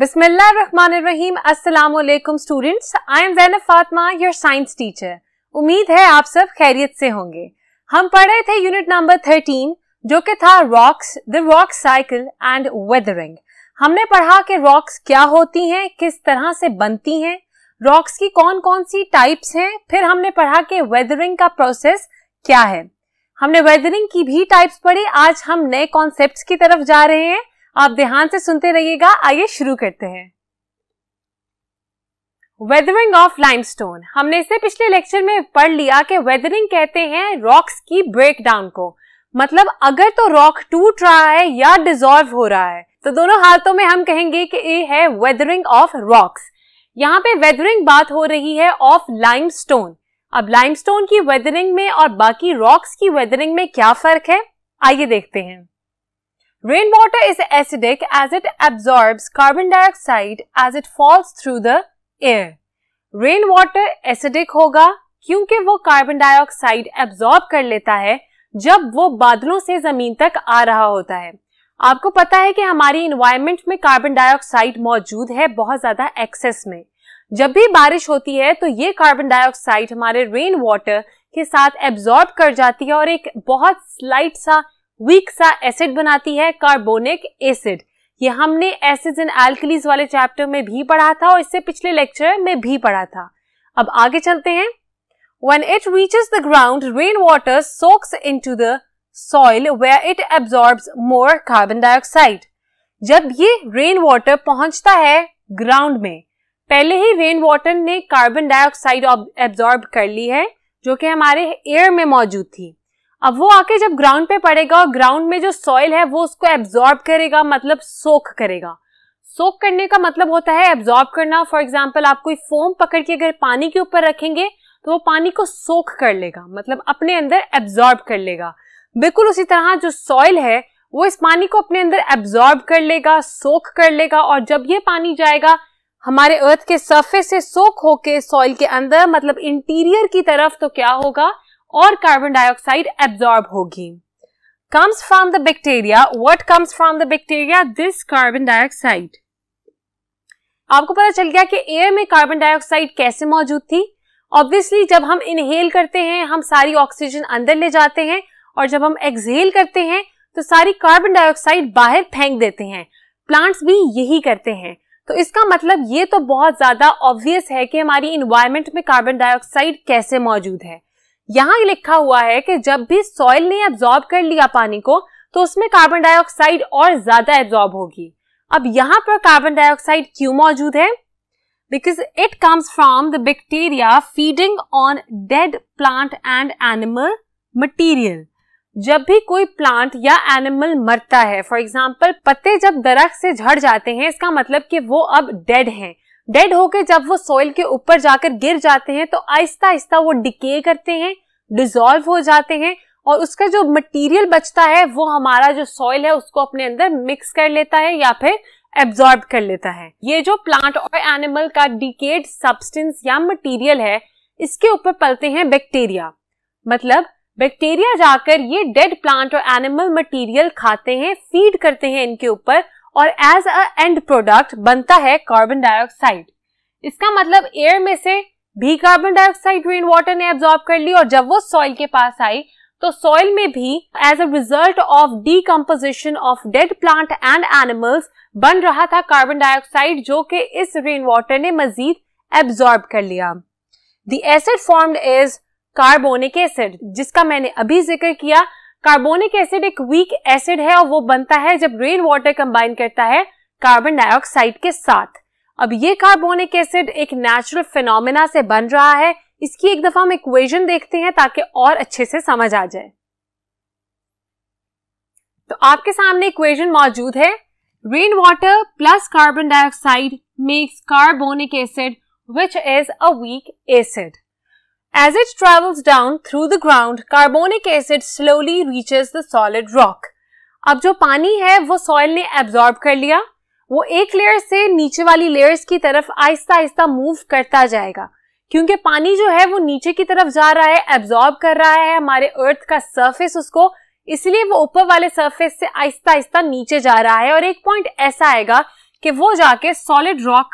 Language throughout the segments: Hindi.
बिस्मिल्लाहिर्रहमानिर्रहीम अस्सलाम वालेकुम students I am Zainab Fatima your science teacher उम्मीद है आप सब खैरियत से होंगे हम पढ़ रहे थे यूनिट नंबर थर्टीन जो कि था rocks the rock cycle and weathering हमने पढ़ा कि रॉक्स क्या होती हैं किस तरह से बनती हैं रॉक्स की कौन कौन सी टाइप्स हैं फिर हमने पढ़ा कि वेदरिंग का प्रोसेस क्या है हमने वेदरिंग की भी टाइप्स पढ़ी आज हम नए कॉन्सेप्ट्स की तरफ जा रहे हैं आप ध्यान से सुनते रहिएगा आइए शुरू करते हैं वेदरिंग ऑफ लाइमस्टोन हमने इसे पिछले लेक्चर में पढ़ लिया कि वेदरिंग कहते हैं रॉक्स की ब्रेकडाउन को मतलब अगर तो रॉक टूट रहा है या डिजोल्व हो रहा है तो दोनों हालतों में हम कहेंगे कि ये है वेदरिंग ऑफ रॉक्स यहाँ पे वेदरिंग बात हो रही है ऑफ लाइमस्टोन अब लाइमस्टोन की वेदरिंग में और बाकी रॉक्स की वेदरिंग में क्या फर्क है आइए देखते हैं rain water is acidic as it absorb carbon dioxide as it falls through the air rain water acidic होगा क्योंकि वो कार्बन डाइऑक्साइड एब्जॉर्ब कर लेता है जब वो बादलों से जमीन तक आ रहा होता है आपको पता है कि हमारी इन्वायरमेंट में कार्बन डाइऑक्साइड मौजूद है बहुत ज्यादा एक्सेस में जब भी बारिश होती है तो ये कार्बन डाइऑक्साइड हमारे रेन वाटर के साथ एब्जॉर्ब कर जाती है और एक बहुत स्लाइट सा वीक सा एसिड बनाती है कार्बोनिक एसिड ये हमने एसिड्स इन एल्कलीज वाले चैप्टर में भी पढ़ा था और इससे पिछले लेक्चर में भी पढ़ा था अब आगे चलते हैं it When the ground rain water soaks into the soil way it absorb more carbon dioxide जब ये रेन वाटर पहुंचता है ग्राउंड में पहले ही रेन वाटर ने कार्बन डाइऑक्साइड एब्जॉर्ब कर ली है जो कि हमारे एयर में मौजूद थी अब वो आके जब ग्राउंड पे पड़ेगा और ग्राउंड में जो सॉइल है वो उसको एब्जॉर्ब करेगा मतलब सोख करेगा सोख करने का मतलब होता है एब्जॉर्ब करना फॉर एग्जाम्पल आप कोई फोम पकड़ के अगर पानी के ऊपर रखेंगे तो वो पानी को सोख कर लेगा मतलब अपने अंदर एब्जॉर्ब कर लेगा बिल्कुल उसी तरह जो सॉइल है वो इस पानी को अपने अंदर एब्जॉर्ब कर लेगा सोख कर लेगा और जब ये पानी जाएगा हमारे अर्थ के सरफेस से सोख होके सॉइल के अंदर मतलब इंटीरियर की तरफ तो क्या होगा और कार्बन डाइऑक्साइड एब्जॉर्ब होगी comes from the bacteria what comes from the bacteria this carbon dioxide आपको पता चल गया कि एयर में कार्बन डाइऑक्साइड कैसे मौजूद थी ऑब्वियसली जब हम इनहेल करते हैं हम सारी ऑक्सीजन अंदर ले जाते हैं और जब हम एक्सहेल करते हैं तो सारी कार्बन डाइऑक्साइड बाहर फेंक देते हैं प्लांट्स भी यही करते हैं तो इसका मतलब ये तो बहुत ज्यादा ऑब्वियस है कि हमारी इन्वायरमेंट में कार्बन डाइऑक्साइड कैसे मौजूद है यहाँ लिखा हुआ है कि जब भी सॉइल ने एब्जॉर्ब कर लिया पानी को तो उसमें कार्बन डाइऑक्साइड और ज्यादा एब्जॉर्ब होगी अब यहाँ पर कार्बन डाइऑक्साइड क्यों मौजूद है because it comes from the bacteria feeding on dead plant and animal material जब भी कोई प्लांट या एनिमल मरता है फॉर एग्जाम्पल पत्ते जब दरख्त से झड़ जाते हैं इसका मतलब कि वो अब डेड हैं डेड होके जब वो सॉइल के ऊपर जाकर गिर जाते हैं तो आहिस्ता आहिस्ता वो डिके करते हैं डिजोल्व हो जाते हैं और उसका जो मटेरियल बचता है वो हमारा जो सॉइल है उसको अपने अंदर मिक्स कर लेता है या फिर एब्जॉर्ब कर लेता है ये जो प्लांट और एनिमल का डिकेड सब्सटेंस या मटेरियल है इसके ऊपर पलते हैं बैक्टीरिया मतलब बैक्टीरिया जाकर ये डेड प्लांट और एनिमल मटेरियल खाते हैं फीड करते हैं इनके ऊपर और एज अ एंड प्रोडक्ट बनता है कार्बन डाइऑक्साइड इसका मतलब एयर में से भी कार्बन डाइऑक्साइड रेन वाटर ने एब्जॉर्ब कर ली और जब वो सॉइल के पास आई तो सॉइल में भी as a result of decomposition of dead plant and animals बन रहा था कार्बन डाइऑक्साइड जो कि इस रेन वाटर ने मजीद एब्जॉर्ब कर लिया the acid formed is carbonic acid जिसका मैंने अभी जिक्र किया कार्बोनिक एसिड एक वीक एसिड है और वो बनता है जब रेन वाटर कंबाइन करता है कार्बन डाइऑक्साइड के साथ अब ये कार्बोनिक एसिड एक नेचुरल फिनोमिना से बन रहा है इसकी एक दफा हम इक्वेशन देखते हैं ताकि और अच्छे से समझ आ जाए तो आपके सामने इक्वेशन मौजूद है rain water plus carbon dioxide makes carbonic acid which is a weak acid As it travels down through the ground, carbonic acid slowly reaches the solid rock. अब जो पानी है वो सॉइल ने एब्जॉर्ब कर लिया वो एक लेयर से नीचे वाली लेयर्स की तरफ आहिस्ता आहिस्ता मूव करता जाएगा क्योंकि पानी जो है वो नीचे की तरफ जा रहा है एब्जॉर्ब कर रहा है हमारे अर्थ का सरफेस उसको इसलिए वो ऊपर वाले सरफेस से आहिस्ता आहिस्ता नीचे जा रहा है और एक पॉइंट ऐसा आएगा कि वो जाके सॉलिड रॉक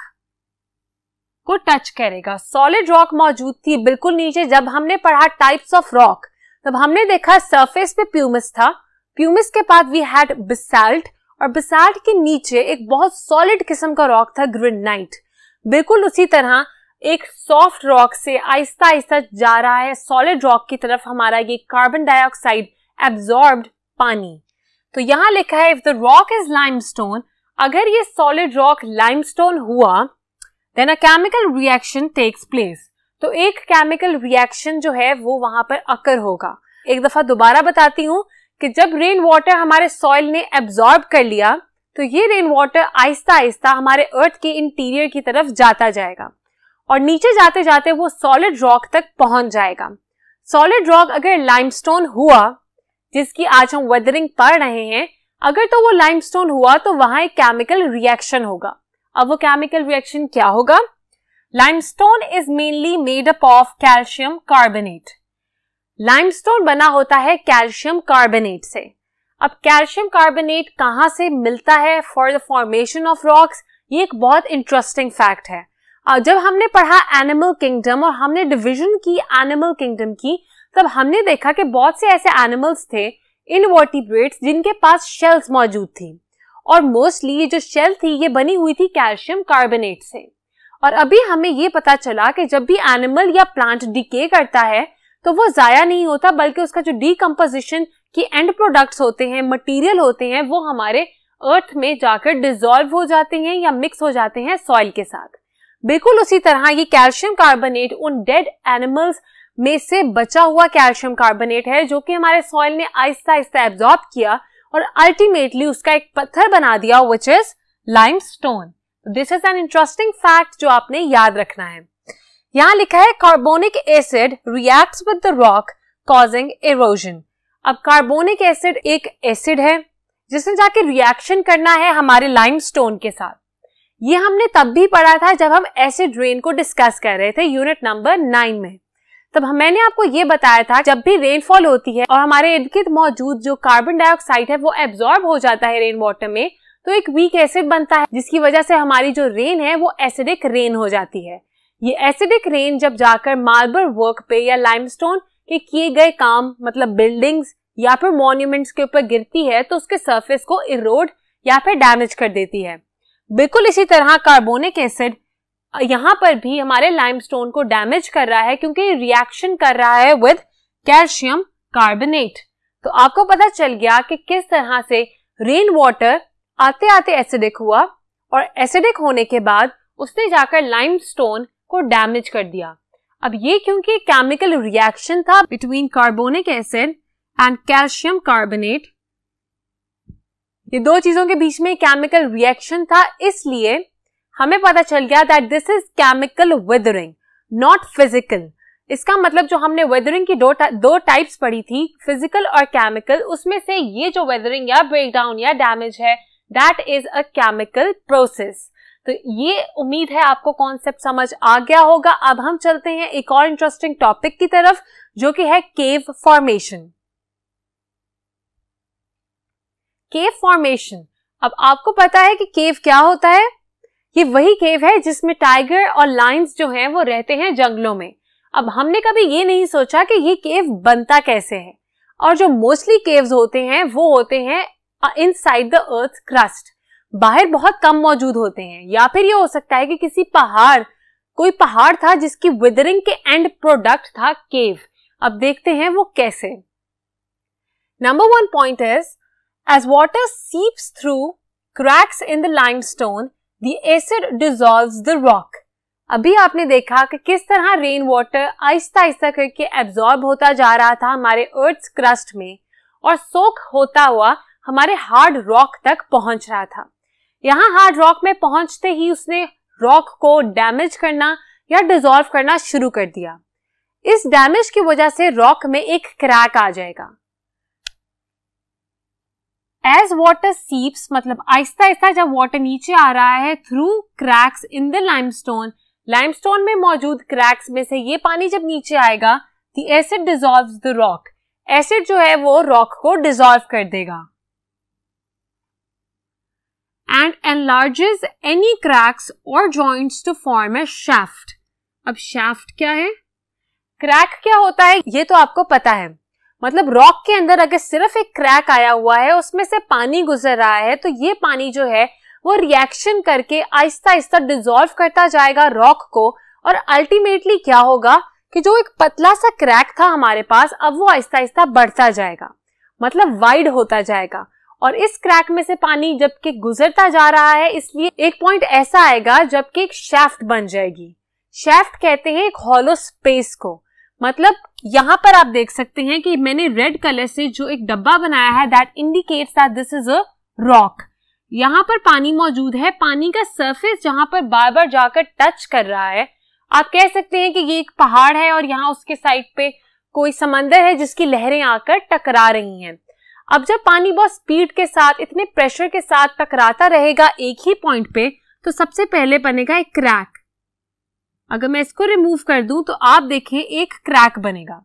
को टच करेगा सॉलिड रॉक मौजूद थी बिल्कुल नीचे जब हमने पढ़ा टाइप्स ऑफ रॉक तब हमने देखा सरफेस पे प्यूमिस था प्यूमिस के बाद वी हैड बिसाल्ट और बिसाल्ट के नीचे एक बहुत सॉलिड किस्म का रॉक था ग्रेनाइट बिल्कुल उसी तरह एक सॉफ्ट रॉक से आहिस्ता आहिस्ता जा रहा है सॉलिड रॉक की तरफ हमारा ये कार्बन डाइऑक्साइड एब्जॉर्ब पानी तो यहाँ लिखा है if the rock is limestone अगर ये सॉलिड रॉक लाइमस्टोन हुआ then a chemical reaction takes place तो एक केमिकल रिएक्शन जो है वो वहां पर अकर होगा एक दफा दोबारा बताती हूँ कि जब रेन वाटर हमारे सॉइल ने एब्जॉर्ब कर लिया तो ये रेन वाटर आहिस्ता आहिस्ता हमारे अर्थ के इंटीरियर की तरफ जाता जाएगा और नीचे जाते जाते वो सॉलिड रॉक तक पहुंच जाएगा सॉलिड रॉक अगर लाइमस्टोन हुआ जिसकी आज हम वेदरिंग पढ़ रहे हैं अगर तो वो लाइमस्टोन हुआ तो वहां एक केमिकल रिएक्शन होगा अब वो केमिकल रिएक्शन क्या होगा limestone is mainly made up of calcium carbonate limestone बना होता है कैल्शियम कार्बोनेट से अब कैल्शियम कार्बोनेट कहाँ से मिलता है for the formation of rocks ये एक बहुत इंटरेस्टिंग फैक्ट है और जब हमने पढ़ा एनिमल किंगडम और हमने डिवीजन की एनिमल किंगडम की तब हमने देखा कि बहुत से ऐसे एनिमल्स थे इनवर्टिब्रेट्स जिनके पास शेल्स मौजूद थी और मोस्टली ये जो शेल थी ये बनी हुई थी कैल्शियम कार्बोनेट से और अभी हमें ये पता चला कि जब भी एनिमल या प्लांट डिके करता है तो वो जाया नहीं होता बल्कि उसका जो डीकम्पोजिशन की एंड प्रोडक्ट्स होते हैं मटेरियल होते हैं वो हमारे अर्थ में जाकर डिजोल्व हो जाते हैं या मिक्स हो जाते हैं सॉइल के साथ बिल्कुल उसी तरह ये कैल्शियम कार्बोनेट उन डेड एनिमल्स में से बचा हुआ कैल्शियम कार्बोनेट है जो कि हमारे सॉइल ने आहिस्ता आहिस्ता एब्जॉर्ब किया और अल्टीमेटली उसका एक पत्थर बना दिया which is limestone this is an interesting fact जो आपने याद रखना है यहाँ लिखा है carbonic acid react with the rock causing erosion अब कार्बोनिक एसिड एक एसिड है जिसने जाके रिएक्शन करना है हमारे लाइम स्टोन के साथ ये हमने तब भी पढ़ा था जब हम एसिड रेन को डिस्कस कर रहे थे यूनिट नंबर नाइन में तब मैंने आपको ये बताया था जब भी रेनफॉल होती है और हमारे इर्द गिर्द मौजूद जो कार्बन डाइऑक्साइड है वो एब्जॉर्ब हो जाता है रेन वाटर में तो एक वीक एसिड बनता है जिसकी वजह से हमारी जो रेन है वो एसिडिक रेन हो जाती है ये एसिडिक रेन जब जाकर मार्बल वर्क पे या लाइमस्टोन के किए गए काम मतलब बिल्डिंग्स या फिर मॉन्यूमेंट्स के ऊपर गिरती है तो उसके सरफेस को इरोड या फिर डैमेज कर देती है बिल्कुल इसी तरह कार्बोनिक एसिड यहाँ पर भी हमारे लाइमस्टोन को डैमेज कर रहा है क्योंकि रिएक्शन कर रहा है विद कैल्शियम कार्बोनेट तो आपको पता चल गया कि किस तरह से रेन वाटर आते आते एसिडिक हुआ और एसिडिक होने के बाद उसने जाकर लाइमस्टोन को डैमेज कर दिया अब ये क्योंकि केमिकल रिएक्शन था between carbonic acid and calcium carbonate ये दो चीजों के बीच में केमिकल रिएक्शन था इसलिए हमें पता चल गया that this is chemical weathering not physical इसका मतलब जो हमने वेदरिंग की दो दो टाइप्स पढ़ी थी फिजिकल और केमिकल उसमें से ये जो वेदरिंग या ब्रेकडाउन या डैमेज है that is a chemical process तो ये उम्मीद है आपको कॉन्सेप्ट समझ आ गया होगा अब हम चलते हैं एक और इंटरेस्टिंग टॉपिक की तरफ जो कि है केव फॉर्मेशन केव फॉर्मेशन अब आपको पता है कि केव क्या होता है ये वही केव है जिसमें टाइगर और लाइन्स जो हैं वो रहते हैं जंगलों में अब हमने कभी ये नहीं सोचा कि ये केव बनता कैसे है और जो मोस्टली केव्स होते हैं वो होते हैं inside the earth crust बाहर बहुत कम मौजूद होते हैं या फिर ये हो सकता है कि किसी पहाड़ कोई पहाड़ था जिसकी विदरिंग के एंड प्रोडक्ट था केव अब देखते हैं वो कैसे number one point is as water seeps through cracks in the stone acid dissolve the rock अभी आपने देखा कि किस तरह रेन वाटर आहिस्ता आहिस्ता करके एब्जॉर्ब होता जा रहा था हमारे अर्थ क्रस्ट में और सोख होता हुआ हमारे हार्ड रॉक तक पहुंच रहा था यहाँ हार्ड रॉक में पहुंचते ही उसने रॉक को डैमेज करना या डिजोल्व करना शुरू कर दिया इस डैमेज की वजह से रॉक में एक क्रैक आ जाएगा एज वाटर सीप्स मतलब आहिस्ता आहिस्ता जब वाटर नीचे आ रहा है through cracks in the limestone limestone में मौजूद क्रैक्स में से ये पानी जब नीचे आएगा the acid dissolve the rock acid जो है वो रॉक को डिजोल्व कर देगा एंड enlarges एनी क्रैक्स और joint to form a shaft अब शैफ्ट क्या है क्रैक क्या होता है ये तो आपको पता है मतलब रॉक के अंदर अगर सिर्फ एक क्रैक आया हुआ है उसमें से पानी गुजर रहा है तो ये पानी जो है वो रिएक्शन करके आहिस्ता आहिस्ता डिजोल्व करता जाएगा रॉक को और अल्टीमेटली क्या होगा कि जो एक पतला सा क्रैक था हमारे पास अब वो आहिस्ता आहिस्ता बढ़ता जाएगा मतलब वाइड होता जाएगा और इस क्रैक में से पानी जबकि गुजरता जा रहा है इसलिए एक पॉइंट ऐसा आएगा जबकि एक शेफ्ट बन जाएगी शेफ्ट कहते हैं एक हॉलो स्पेस को मतलब यहाँ पर आप देख सकते हैं कि मैंने रेड कलर से जो एक डब्बा बनाया है that indicates that this is a rock यहाँ पर पानी मौजूद है पानी का सरफेस जहां पर बार बार जाकर टच कर रहा है आप कह सकते हैं कि ये एक पहाड़ है और यहाँ उसके साइड पे कोई समंदर है जिसकी लहरें आकर टकरा रही हैं अब जब पानी बहुत स्पीड के साथ इतने प्रेशर के साथ टकराता रहेगा एक ही पॉइंट पे तो सबसे पहले बनेगा एक क्रैक अगर मैं इसको रिमूव कर दूं तो आप देखें एक क्रैक बनेगा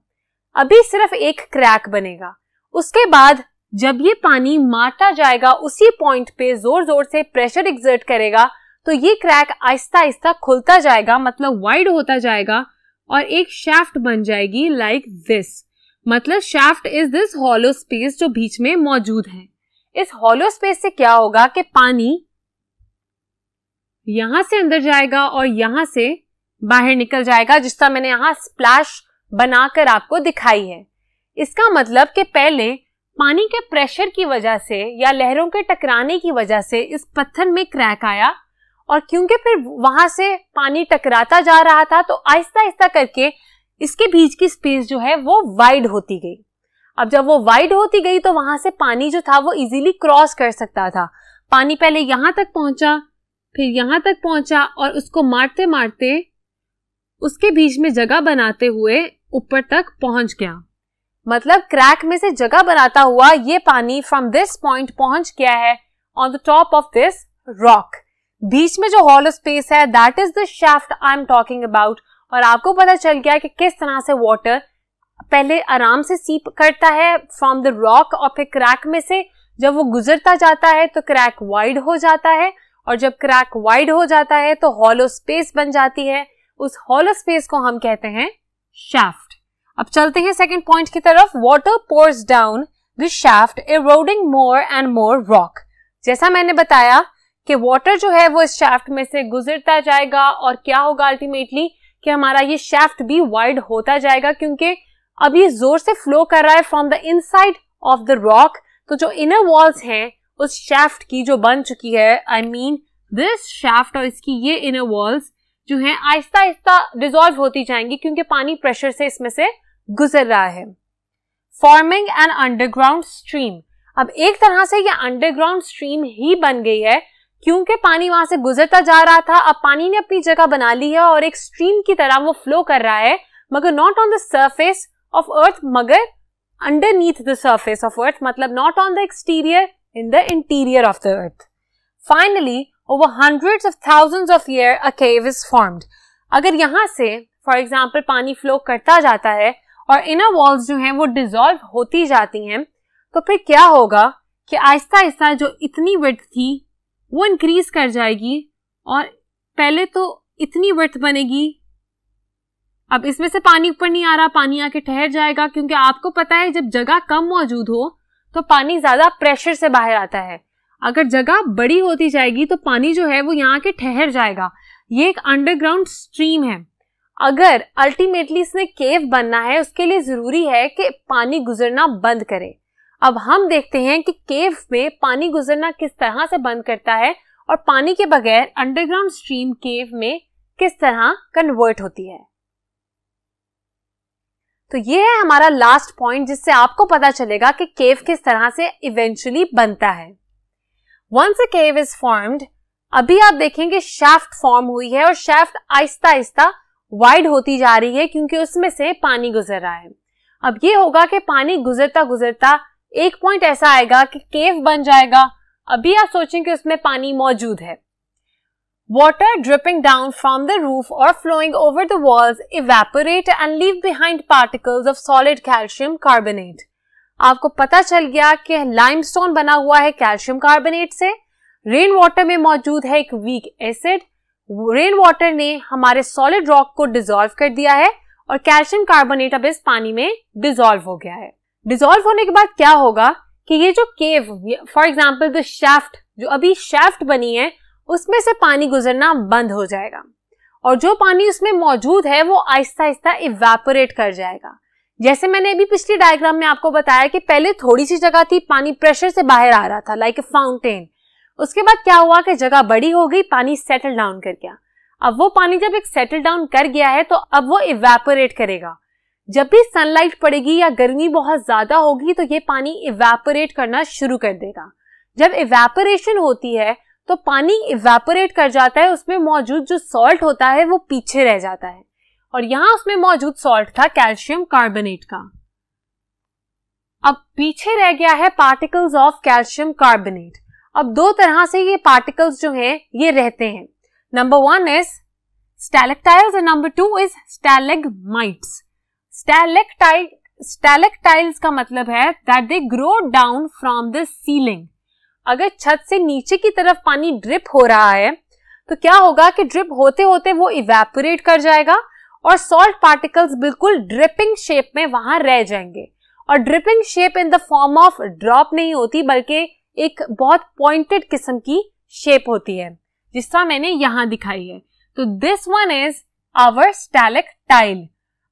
अभी सिर्फ एक क्रैक बनेगा उसके बाद जब ये पानी मारता जाएगा उसी पॉइंट पे जोर जोर से प्रेशर एग्जर्ट करेगा तो ये क्रैक आहिस्ता आहिस्ता खुलता जाएगा मतलब वाइड होता जाएगा और एक शाफ्ट बन जाएगी लाइक like दिस मतलब shaft is this hollow space जो बीच में मौजूद है इस हॉलो स्पेस से क्या होगा कि पानी यहां से अंदर जाएगा और यहां से बाहर निकल जाएगा जिस तरह मैंने यहाँ स्प्लैश बनाकर आपको दिखाई है इसका मतलब कि पहले पानी के प्रेशर की वजह से या लहरों के टकराने की वजह से इस पत्थर में क्रैक आया और क्योंकि फिर वहां से पानी टकराता जा रहा था तो आहिस्ता आहिस्ता करके इसके बीच की स्पेस जो है वो वाइड होती गई अब जब वो वाइड होती गई तो वहां से पानी जो था वो इजीली क्रॉस कर सकता था पानी पहले यहां तक पहुंचा फिर यहां तक पहुंचा और उसको मारते मारते उसके बीच में जगह बनाते हुए ऊपर तक पहुंच गया मतलब क्रैक में से जगह बनाता हुआ ये पानी फ्रॉम दिस पॉइंट पहुंच गया है on the top of this rock बीच में जो हॉलो स्पेस है that is the shaft I am talking about और आपको पता चल गया कि किस तरह से वाटर पहले आराम से सीप करता है फ्रॉम द रॉक और फिर क्रैक में से जब वो गुजरता जाता है तो क्रैक वाइड हो जाता है और जब क्रैक वाइड हो जाता है तो हॉलो स्पेस बन जाती है उस हॉलो स्पेस को हम कहते हैं शाफ्ट अब चलते हैं सेकेंड पॉइंट की तरफ water pours down the shaft eroding more and more rock जैसा मैंने बताया कि वॉटर जो है वो इस शाफ्ट में से गुजरता जाएगा और क्या होगा अल्टीमेटली कि हमारा ये शाफ्ट भी वाइड होता जाएगा क्योंकि अब ये जोर से फ्लो कर रहा है from the inside of the rock तो जो इनर वॉल्स हैं उस शाफ्ट की जो बन चुकी है आई मीन दिस शाफ्ट और इसकी ये इनर वॉल्स जो है आहिस्ता आहिस्ता डिजोल्व होती जाएंगी क्योंकि पानी प्रेशर से इसमें से गुजर रहा है फॉर्मिंग एन अंडरग्राउंड स्ट्रीम अब एक तरह से ये अंडरग्राउंड स्ट्रीम ही बन गई है क्योंकि पानी वहां से गुजरता जा रहा था अब पानी ने अपनी जगह बना ली है और एक स्ट्रीम की तरह वो फ्लो कर रहा है मगर not on the surface of earth मगर underneath the surface of earth मतलब not on the exterior in the interior of the earth finally over hundred of thousand of year a cave is formed अगर यहाँ से फॉर एग्जाम्पल पानी फ्लो करता जाता है और इनर वॉल्स जो हैं वो डिजोल्व होती जाती हैं तो फिर क्या होगा कि आहिस्ता आहिस्ता जो इतनी वर्थ थी वो इंक्रीज कर जाएगी और पहले तो इतनी वर्थ बनेगी अब इसमें से पानी ऊपर नहीं आ रहा पानी आके ठहर जाएगा क्योंकि आपको पता है जब जगह कम मौजूद हो तो पानी ज्यादा प्रेशर से बाहर आता है अगर जगह बड़ी होती जाएगी तो पानी जो है वो यहाँ के ठहर जाएगा ये एक अंडरग्राउंड स्ट्रीम है अगर अल्टीमेटली इसने केव बनना है उसके लिए ज़रूरी है कि पानी गुजरना बंद करे अब हम देखते हैं कि केव में पानी गुजरना किस तरह से बंद करता है और पानी के बगैर अंडरग्राउंड स्ट्रीम केव में किस तरह कन्वर्ट होती है तो ये है हमारा लास्ट पॉइंट जिससे आपको पता चलेगा कि केव किस तरह से इवेंचुअली बनता है once a cave is formed अभी आप देखेंगे शाफ्ट फॉर्म हुई है और शैफ्ट आहिस्ता आहिस्ता वाइड होती जा रही है क्योंकि उसमें से पानी गुजर रहा है अब ये होगा कि पानी गुजरता गुजरता एक पॉइंट ऐसा आएगा कि केव बन जाएगा अभी आप सोचें कि उसमें पानी मौजूद है water dripping down from the roof और flowing over the walls evaporate and leave behind particles of solid calcium carbonate आपको पता चल गया कि लाइमस्टोन बना हुआ है कैल्शियम कार्बोनेट से रेन वाटर में मौजूद है एक वीक एसिड रेन वाटर ने हमारे सॉलिड रॉक को डिजोल्व कर दिया है और कैल्शियम कार्बोनेट अब इस पानी में डिजोल्व हो गया है डिजोल्व होने के बाद क्या होगा कि ये जो cave for example the shaft जो अभी शेफ्ट बनी है उसमें से पानी गुजरना बंद हो जाएगा और जो पानी उसमें मौजूद है वो आहिस्ता आहिस्ता इवेपोरेट कर जाएगा जैसे मैंने अभी पिछले डायग्राम में आपको बताया कि पहले थोड़ी सी जगह थी पानी प्रेशर से बाहर आ रहा था लाइक ए फाउंटेन उसके बाद क्या हुआ कि जगह बड़ी हो गई पानी सेटल डाउन कर गया अब वो पानी जब एक सेटल डाउन कर गया है तो अब वो इवेपोरेट करेगा जब भी सनलाइट पड़ेगी या गर्मी बहुत ज्यादा होगी तो ये पानी इवेपोरेट करना शुरू कर देगा जब इवेपोरेशन होती है तो पानी इवेपोरेट कर जाता है उसमें मौजूद जो सॉल्ट होता है वो पीछे रह जाता है और यहां उसमें मौजूद सॉल्ट था कैल्शियम कार्बोनेट का अब पीछे रह गया है पार्टिकल्स ऑफ कैल्शियम कार्बोनेट अब दो तरह से ये पार्टिकल्स जो हैं ये रहते हैं number one is stalactites and number two is stalagmites stalactite stalactites का मतलब है that they grow down from the ceiling अगर छत से नीचे की तरफ पानी ड्रिप हो रहा है तो क्या होगा कि ड्रिप होते होते वो इवेपोरेट कर जाएगा और सॉल्ट पार्टिकल्स बिल्कुल ड्रिपिंग शेप में वहां रह जाएंगे और dripping shape in the form of drop नहीं होती बल्कि एक बहुत पॉइंटेड किस्म की शेप होती है जिस तरह मैंने यहां दिखाई है तो this one is our stalactite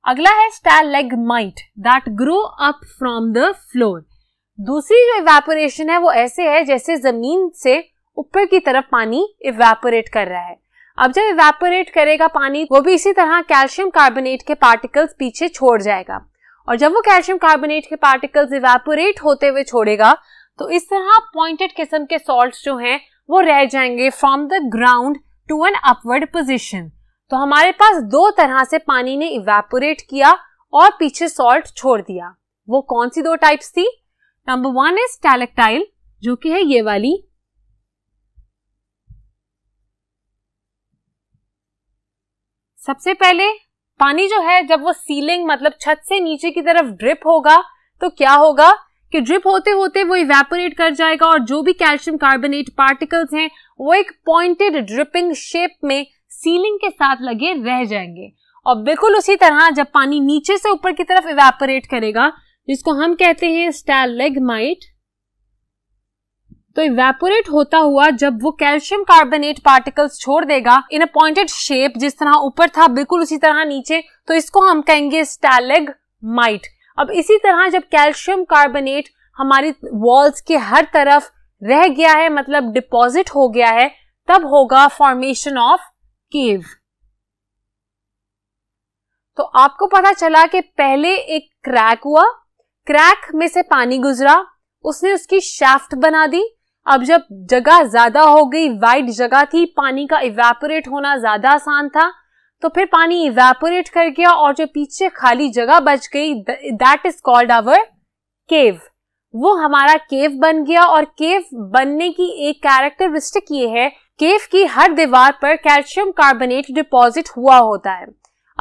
अगला है stalagmite that grow up from the floor दूसरी जो इवेपोरेशन है वो ऐसे है जैसे जमीन से ऊपर की तरफ पानी इवेपोरेट कर रहा है अब जब इवेपोरेट करेगा पानी वो भी इसी तरह कैल्शियम कार्बोनेट के पार्टिकल्स पीछे छोड़ जाएगा और जब वो कैल्शियम कार्बोनेट के पार्टिकल्स इवेपोरेट होते हुए छोड़ेगा तो इस तरह पॉइंटेड किस्म के सॉल्ट जो हैं वो रह जाएंगे from the ground to an upward position तो हमारे पास दो तरह से पानी ने इवेपोरेट किया और पीछे सॉल्ट छोड़ दिया वो कौन सी दो टाइप्स थी नंबर वन इज टैलेक्टाइल जो कि है ये वाली सबसे पहले पानी जो है जब वो सीलिंग मतलब छत से नीचे की तरफ ड्रिप होगा तो क्या होगा कि ड्रिप होते होते वो इवेपोरेट कर जाएगा और जो भी कैल्शियम कार्बोनेट पार्टिकल्स हैं वो एक पॉइंटेड ड्रिपिंग शेप में सीलिंग के साथ लगे रह जाएंगे और बिल्कुल उसी तरह जब पानी नीचे से ऊपर की तरफ इवेपोरेट करेगा जिसको हम कहते हैं स्टैलेगमाइट तो इवेपोरेट होता हुआ जब वो कैल्शियम कार्बोनेट पार्टिकल्स छोड़ देगा इन अ पॉइंटेड शेप जिस तरह ऊपर था बिल्कुल उसी तरह नीचे तो इसको हम कहेंगे स्टैलेग माइट अब इसी तरह जब कैल्शियम कार्बोनेट हमारी वॉल्स के हर तरफ रह गया है मतलब डिपॉजिट हो गया है तब होगा फॉर्मेशन ऑफ केव तो आपको पता चला कि पहले एक क्रैक हुआ क्रैक में से पानी गुजरा उसने उसकी शाफ्ट बना दी अब जब जगह ज्यादा हो गई वाइड जगह थी पानी का इवेपोरेट होना ज्यादा आसान था तो फिर पानी इवेपोरेट कर गया और जो पीछे खाली जगह बच गई that is called our cave वो हमारा केव बन गया और केव बनने की एक कैरेक्टरिस्टिक ये है केव की हर दीवार पर कैल्शियम कार्बोनेट डिपॉजिट हुआ होता है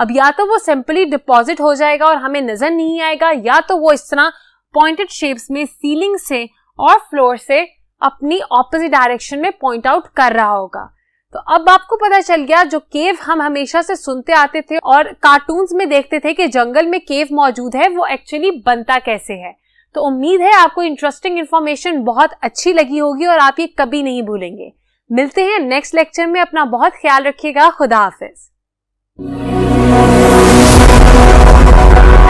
अब या तो वो सिंपली डिपॉजिट हो जाएगा और हमें नजर नहीं आएगा या तो वो इस तरह पॉइंटेड शेप्स में सीलिंग से और फ्लोर से अपनी ऑपोजिट डायरेक्शन में पॉइंट आउट कर रहा होगा तो अब आपको पता चल गया जो केव हम हमेशा से सुनते आते थे और कार्टून्स में देखते थे कि जंगल में केव मौजूद है वो एक्चुअली बनता कैसे है तो उम्मीद है आपको इंटरेस्टिंग इन्फॉर्मेशन बहुत अच्छी लगी होगी और आप ये कभी नहीं भूलेंगे मिलते हैं नेक्स्ट लेक्चर में अपना बहुत ख्याल रखिएगा खुदा हाफिज